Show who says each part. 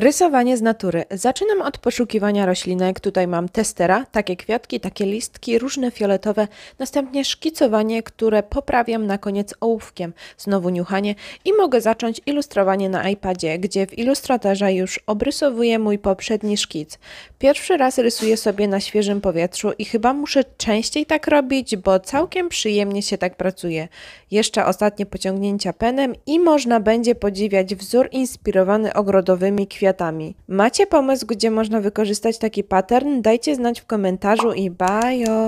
Speaker 1: Rysowanie z natury. Zaczynam od poszukiwania roślinek. Tutaj mam testera, takie kwiatki, takie listki, różne fioletowe. Następnie szkicowanie, które poprawiam na koniec ołówkiem. Znowu niuchanie i mogę zacząć ilustrowanie na iPadzie, gdzie w ilustratorze już obrysowuję mój poprzedni szkic. Pierwszy raz rysuję sobie na świeżym powietrzu i chyba muszę częściej tak robić, bo całkiem przyjemnie się tak pracuje. Jeszcze ostatnie pociągnięcia penem i można będzie podziwiać wzór inspirowany ogrodowymi kwiatami kwiatami. Macie pomysł, gdzie można wykorzystać taki pattern? Dajcie znać w komentarzu i bajo!